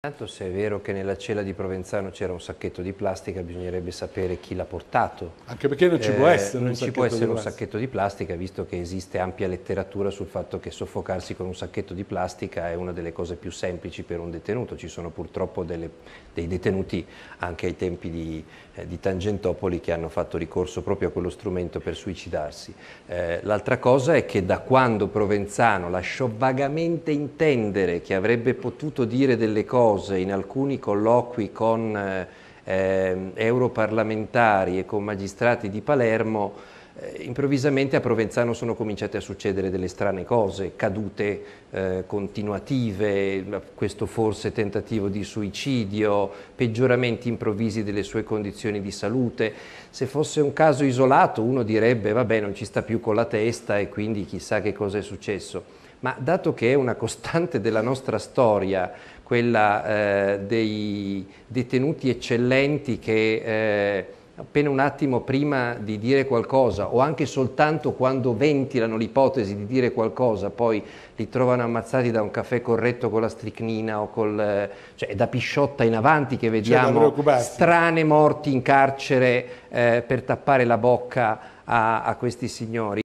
Intanto se è vero che nella cella di Provenzano c'era un sacchetto di plastica bisognerebbe sapere chi l'ha portato. Anche perché non ci può eh, essere, eh, non ci può essere un sacchetto di plastica visto che esiste ampia letteratura sul fatto che soffocarsi con un sacchetto di plastica è una delle cose più semplici per un detenuto. Ci sono purtroppo delle, dei detenuti anche ai tempi di, eh, di, Tangentopoli che hanno fatto ricorso proprio a quello strumento per suicidarsi. Eh, L'altra cosa è che da quando Provenzano lasciò vagamente intendere che avrebbe potuto dire delle cose cose in alcuni colloqui con eh, ehm, europarlamentari e con magistrati di Palermo, eh, improvvisamente a Provenzano sono cominciate a succedere delle strane cose, cadute eh, continuative, questo forse tentativo di suicidio, peggioramenti improvvisi delle sue condizioni di salute. Se fosse un caso isolato uno direbbe vabbè non ci sta più con la testa e quindi chissà che cosa è successo ma dato che è una costante della nostra storia, quella eh, dei detenuti eccellenti che eh, appena un attimo prima di dire qualcosa o anche soltanto quando ventilano l'ipotesi di dire qualcosa poi li trovano ammazzati da un caffè corretto con la stricnina o col, eh, cioè, da pisciotta in avanti che vediamo strane morti in carcere eh, per tappare la bocca a, a questi signori.